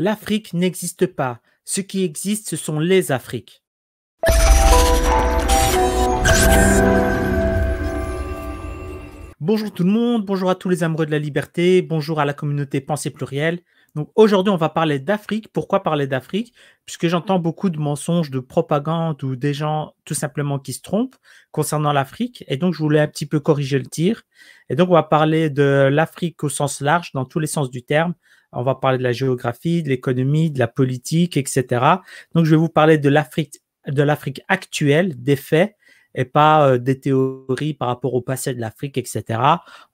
L'Afrique n'existe pas. Ce qui existe, ce sont les Afriques. Bonjour tout le monde, bonjour à tous les amoureux de la liberté, bonjour à la communauté pensée plurielle. Donc aujourd'hui, on va parler d'Afrique. Pourquoi parler d'Afrique Puisque j'entends beaucoup de mensonges, de propagande ou des gens tout simplement qui se trompent concernant l'Afrique. Et donc, je voulais un petit peu corriger le tir. Et donc, on va parler de l'Afrique au sens large, dans tous les sens du terme, on va parler de la géographie, de l'économie, de la politique, etc. Donc, je vais vous parler de l'Afrique, de l'Afrique actuelle, des faits, et pas euh, des théories par rapport au passé de l'Afrique, etc.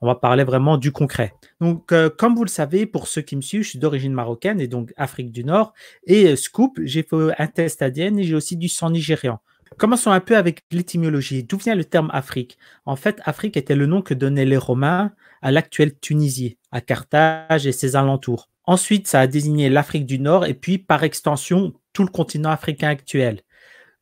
On va parler vraiment du concret. Donc, euh, comme vous le savez, pour ceux qui me suivent, je suis d'origine marocaine et donc Afrique du Nord. Et euh, scoop, j'ai fait un test ADN et j'ai aussi du sang nigérian. Commençons un peu avec l'étymologie. D'où vient le terme Afrique En fait, Afrique était le nom que donnaient les Romains à l'actuelle Tunisie, à Carthage et ses alentours. Ensuite, ça a désigné l'Afrique du Nord et puis, par extension, tout le continent africain actuel.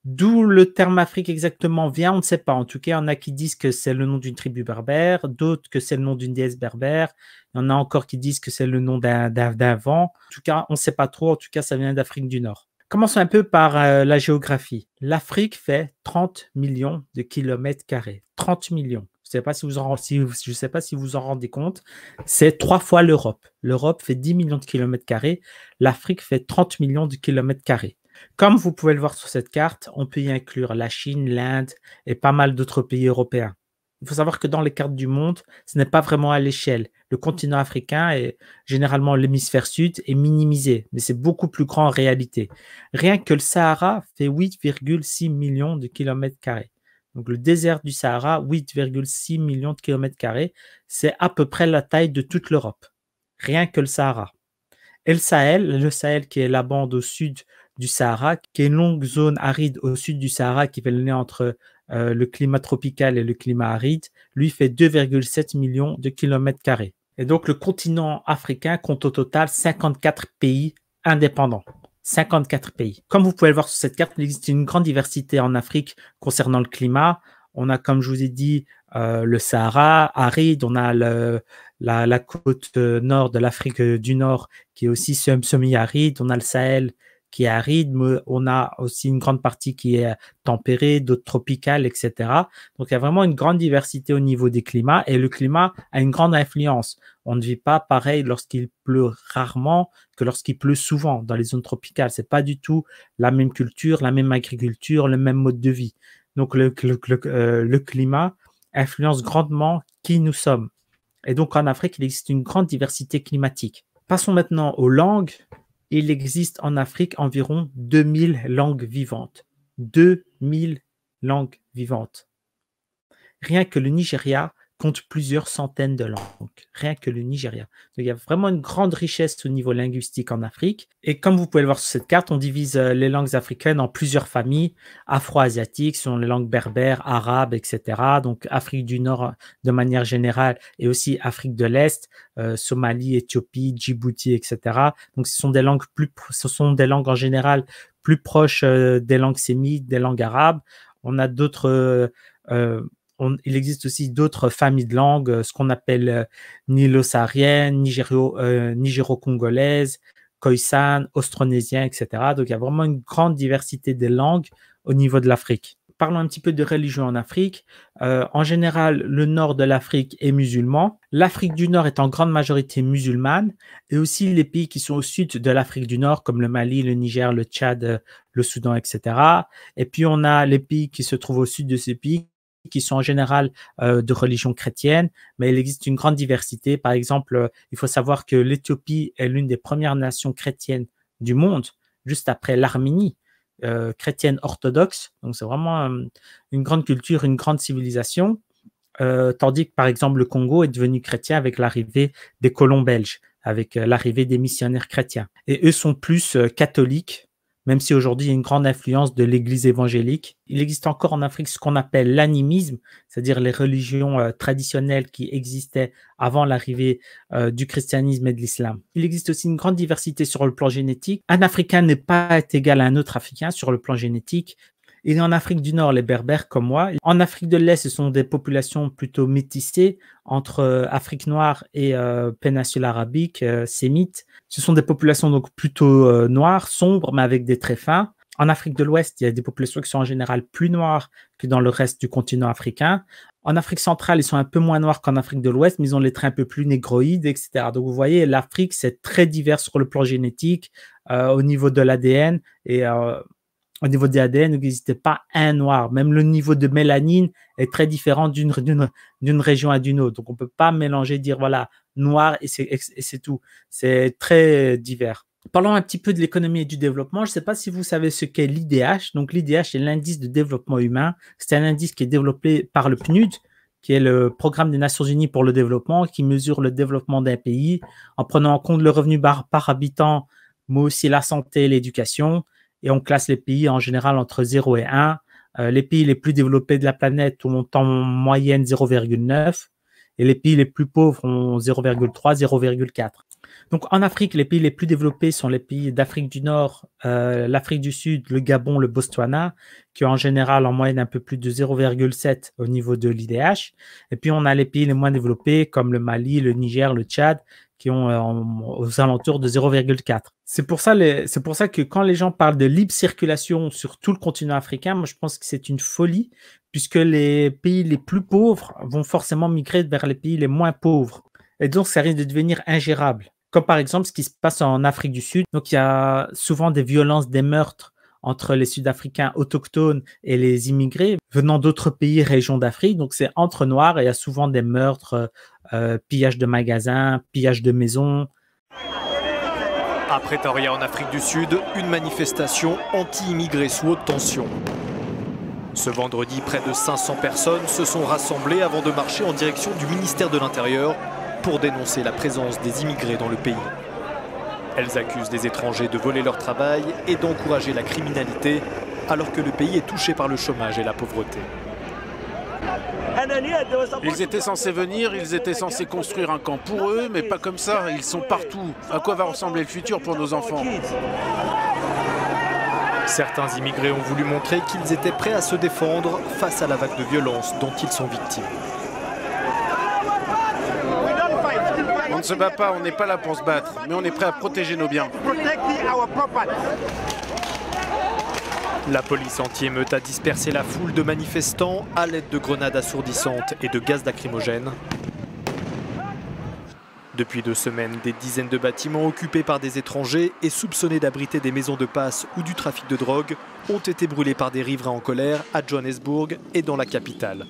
D'où le terme Afrique exactement vient, on ne sait pas. En tout cas, il y en a qui disent que c'est le nom d'une tribu berbère, d'autres que c'est le nom d'une déesse berbère. Il y en a encore qui disent que c'est le nom d'un vent. En tout cas, on ne sait pas trop. En tout cas, ça vient d'Afrique du Nord. Commençons un peu par euh, la géographie. L'Afrique fait 30 millions de kilomètres carrés. 30 millions. Je ne sais, si si, sais pas si vous en rendez compte. C'est trois fois l'Europe. L'Europe fait 10 millions de kilomètres carrés. L'Afrique fait 30 millions de kilomètres carrés. Comme vous pouvez le voir sur cette carte, on peut y inclure la Chine, l'Inde et pas mal d'autres pays européens. Il faut savoir que dans les cartes du monde, ce n'est pas vraiment à l'échelle. Le mmh. continent africain et généralement l'hémisphère sud est minimisé, mais c'est beaucoup plus grand en réalité. Rien que le Sahara fait 8,6 millions de kilomètres carrés. Donc le désert du Sahara, 8,6 millions de kilomètres carrés, c'est à peu près la taille de toute l'Europe. Rien que le Sahara. Et le Sahel, le Sahel qui est la bande au sud du Sahara, qui est une longue zone aride au sud du Sahara qui fait le lien entre euh, le climat tropical et le climat aride, lui fait 2,7 millions de kilomètres carrés. Et donc le continent africain compte au total 54 pays indépendants. 54 pays. Comme vous pouvez le voir sur cette carte, il existe une grande diversité en Afrique concernant le climat. On a, comme je vous ai dit, euh, le Sahara aride, on a la, la, côte nord de l'Afrique du Nord qui est aussi semi-aride, on a le Sahel qui est aride, mais on a aussi une grande partie qui est tempérée, d'autres tropicales, etc. Donc il y a vraiment une grande diversité au niveau des climats et le climat a une grande influence. On ne vit pas pareil lorsqu'il pleut rarement que lorsqu'il pleut souvent dans les zones tropicales. C'est pas du tout la même culture, la même agriculture, le même mode de vie. Donc le, le, le, euh, le climat influence grandement qui nous sommes. Et donc en Afrique, il existe une grande diversité climatique. Passons maintenant aux langues il existe en Afrique environ 2000 langues vivantes. 2000 langues vivantes. Rien que le Nigeria compte plusieurs centaines de langues, rien que le Nigeria. Donc, il y a vraiment une grande richesse au niveau linguistique en Afrique. Et comme vous pouvez le voir sur cette carte, on divise euh, les langues africaines en plusieurs familles, afro-asiatiques, sont les langues berbères, arabes, etc. Donc Afrique du Nord de manière générale et aussi Afrique de l'Est, euh, Somalie, Éthiopie, Djibouti, etc. Donc ce sont des langues plus, ce sont des langues en général plus proches euh, des langues sémites, des langues arabes. On a d'autres il existe aussi d'autres familles de langues, euh, ce qu'on appelle euh, nilo-saharienne, euh, nigéro-congolaise, khoisan, austronésien, etc. Donc il y a vraiment une grande diversité des langues au niveau de l'Afrique. Parlons un petit peu de religion en Afrique. en général, le nord de l'Afrique est musulman. L'Afrique du Nord est en grande majorité musulmane et aussi les pays qui sont au sud de l'Afrique du Nord, comme le Mali, le Niger, le Tchad, le Soudan, etc. Et puis on a les pays qui se trouvent au sud de ces pays qui sont en général euh, de religion chrétienne, mais il existe une grande diversité. Par exemple, euh, il faut savoir que l'Éthiopie est l'une des premières nations chrétiennes du monde, juste après l'Arménie, euh, chrétienne orthodoxe. Donc c'est vraiment une grande culture, une grande civilisation. tandis que par exemple le Congo est devenu chrétien avec l'arrivée des colons belges, avec l'arrivée des missionnaires chrétiens. Et eux sont plus catholiques même si aujourd'hui il y a une grande influence de l'Église évangélique. Il existe encore en Afrique ce qu'on appelle l'animisme, c'est-à-dire les religions euh, traditionnelles qui existaient avant l'arrivée euh, du christianisme et de l'islam. Il existe aussi une grande diversité sur le plan génétique. Un Africain n'est pas égal à un autre Africain sur le plan génétique, et en Afrique du Nord, les Berbères comme moi. En Afrique de l'Est, ce sont des populations plutôt métissées entre euh, Afrique noire et euh, péninsule arabique, sémites. Euh, sémite. Ce sont des populations donc plutôt noires, sombres, mais avec des traits fins. En Afrique de l'Ouest, il y a des populations qui sont en général plus noires que dans le reste du continent africain. En Afrique centrale, ils sont un peu moins noirs qu'en Afrique de l'Ouest, mais ils ont les traits un peu plus négroïdes, etc. Donc vous voyez, l'Afrique, c'est très divers sur le plan génétique, au niveau de l'ADN, et au niveau des ADN, il pas un noir. Même le niveau de mélanine est très différent d'une région à d'une autre. Donc on ne peut pas mélanger, dire voilà, noir et c'est tout. C'est très divers. Parlons un petit peu de l'économie et du développement. Je ne sais pas si vous savez ce qu'est l'IDH. Donc l'IDH est l'indice de développement humain. C'est un indice qui est développé par le PNUD, qui est le programme des Nations Unies pour le développement, qui mesure le développement d'un pays en prenant en compte le revenu par, par habitant, mais aussi la santé, l'éducation, et on classe les pays en général entre 0 et 1. Euh, les pays les plus développés de la planète ont en moyenne 0,9 et les pays les plus pauvres ont 0,3, 0,4. Donc en Afrique, les pays les plus développés sont les pays d'Afrique du Nord, euh, l'Afrique du Sud, le Gabon, le Botswana, qui ont en général en moyenne un peu plus de 0,7 au niveau de l'IDH. Et puis on a les pays les moins développés comme le Mali, le Niger, le Tchad, qui ont euh, aux alentours de 0,4. C'est pour, pour ça que quand les gens parlent de libre circulation sur tout le continent africain, moi je pense que c'est une folie, puisque les pays les plus pauvres vont forcément migrer vers les pays les moins pauvres. Et donc ça risque de devenir ingérable. Comme par exemple ce qui se passe en Afrique du Sud. Donc il y a souvent des violences, des meurtres entre les Sud-Africains autochtones et les immigrés venant d'autres pays, régions d'Afrique. Donc c'est entre noirs et il y a souvent des meurtres, euh, euh, pillages de magasins, pillages de maisons. À Pretoria, en Afrique du Sud, une manifestation anti-immigrés sous haute tension. Ce vendredi, près de 500 personnes se sont rassemblées avant de marcher en direction du ministère de l'Intérieur pour dénoncer la présence des immigrés dans le pays. Elles accusent des étrangers de voler leur travail et d'encourager la criminalité, alors que le pays est touché par le chômage et la pauvreté. Ils étaient censés venir, ils étaient censés construire un camp pour eux, mais pas comme ça, ils sont partout. À quoi va ressembler le futur pour nos enfants Certains immigrés ont voulu montrer qu'ils étaient prêts à se défendre face à la vague de violence dont ils sont victimes. ne se bat pas, on n'est pas là pour se battre, mais on est prêt à protéger nos biens. La police anti-émeute a dispersé la foule de manifestants à l'aide de grenades assourdissantes et de gaz lacrymogènes. Depuis deux semaines, des dizaines de bâtiments occupés par des étrangers et soupçonnés d'abriter des maisons de passe ou du trafic de drogue ont été brûlés par des riverains en colère à Johannesburg et dans la capitale.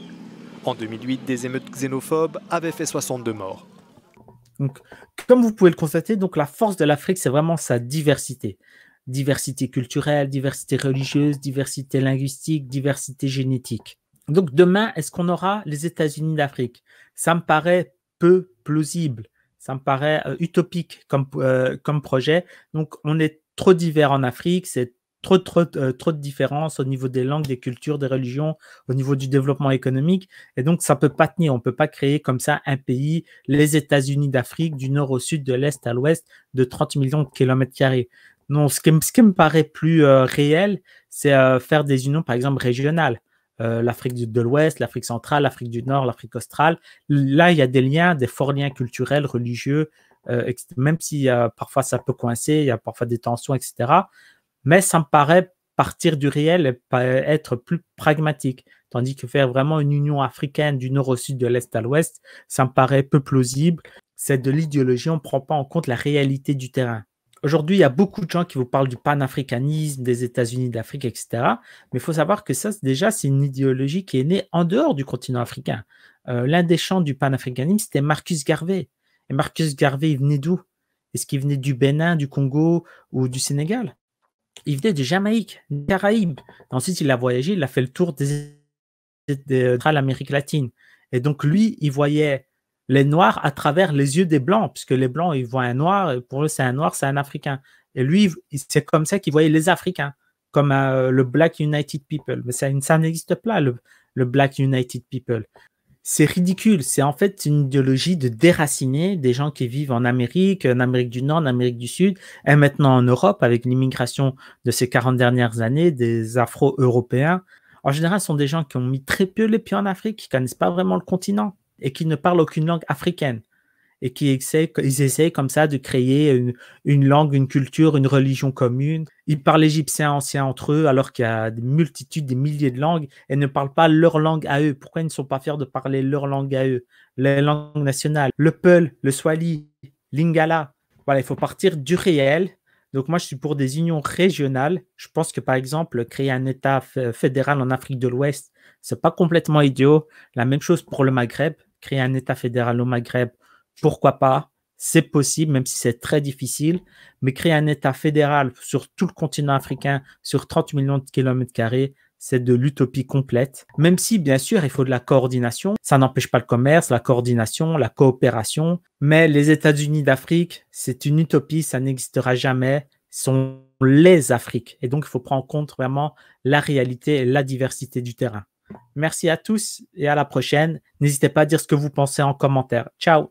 En 2008, des émeutes xénophobes avaient fait 62 morts. Donc, comme vous pouvez le constater, donc la force de l'Afrique, c'est vraiment sa diversité. Diversité culturelle, diversité religieuse, diversité linguistique, diversité génétique. Donc demain, est-ce qu'on aura les États-Unis d'Afrique Ça me paraît peu plausible, ça me paraît euh, utopique comme, euh, comme projet. Donc on est trop divers en Afrique, c'est trop, trop, euh, trop de différences au niveau des langues, des cultures, des religions, au niveau du développement économique. Et donc, ça ne peut pas tenir. On peut pas créer comme ça un pays, les États-Unis d'Afrique, du nord au sud, de l'est à l'ouest, de 30 millions de kilomètres carrés. Non, ce qui, me paraît plus euh, réel, c'est euh, faire des unions, par exemple, régionales. L'Afrique de l'Ouest, l'Afrique centrale, l'Afrique du Nord, l'Afrique australe. Là, il y a des liens, des forts liens culturels, religieux, même si parfois ça peut coincer, il y a parfois des tensions, etc mais ça me paraît partir du réel et être plus pragmatique. Tandis que faire vraiment une union africaine du nord au sud, de l'est à l'ouest, ça me paraît peu plausible. C'est de l'idéologie, on ne prend pas en compte la réalité du terrain. Aujourd'hui, il y a beaucoup de gens qui vous parlent du panafricanisme, des États-Unis d'Afrique, etc. Mais il faut savoir que ça, déjà, c'est une idéologie qui est née en dehors du continent africain. Euh, l'un des champs du panafricanisme, c'était Marcus Garvey. Et Marcus Garvey, il venait d'où Est-ce qu'il venait du Bénin, du Congo ou du Sénégal il venait de Jamaïque, des Caraïbes. Ensuite, il a voyagé, il a fait le tour euh, de, l'Amérique latine. Et donc, lui, il voyait les Noirs à travers les yeux des Blancs, puisque les Blancs, ils voient un Noir, et pour eux, c'est un Noir, c'est un Africain. Et lui, c'est comme ça qu'il voyait les Africains, comme euh, le Black United People. Mais ça, ça n'existe pas, le, le Black United People c'est ridicule. C'est en fait une idéologie de déraciner des gens qui vivent en Amérique, en Amérique du Nord, en Amérique du Sud, et maintenant en Europe, avec l'immigration de ces 40 dernières années des Afro-Européens. En général, ce sont des gens qui ont mis très peu les pieds en Afrique, qui connaissent pas vraiment le continent et qui ne parlent aucune langue africaine et qui essayent, ils essayent comme ça de créer une, langue, une culture, une religion commune. Ils parlent égyptien ancien entre eux, alors qu'il y a des multitudes, des milliers de langues, et ne parlent pas leur langue à eux. Pourquoi ils ne sont pas fiers de parler leur langue à eux Les langues nationales, le Peul, le Swahili, l'Ingala. Voilà, il faut partir du réel. Donc moi, je suis pour des unions régionales. Je pense que, par exemple, créer un État fédéral en Afrique de l'Ouest, c'est pas complètement idiot. La même chose pour le Maghreb. Créer un État fédéral au Maghreb, pourquoi pas, c'est possible, même si c'est très difficile, mais créer un État fédéral sur tout le continent africain, sur 30 millions de kilomètres carrés, c'est de l'utopie complète. Même si, bien sûr, il faut de la coordination. Ça n'empêche pas le commerce, la coordination, la coopération. Mais les États-Unis d'Afrique, c'est une utopie, ça n'existera jamais. Ce sont les Afriques. Et donc, il faut prendre en compte vraiment la réalité et la diversité du terrain. Merci à tous et à la prochaine. N'hésitez pas à dire ce que vous pensez en commentaire. Ciao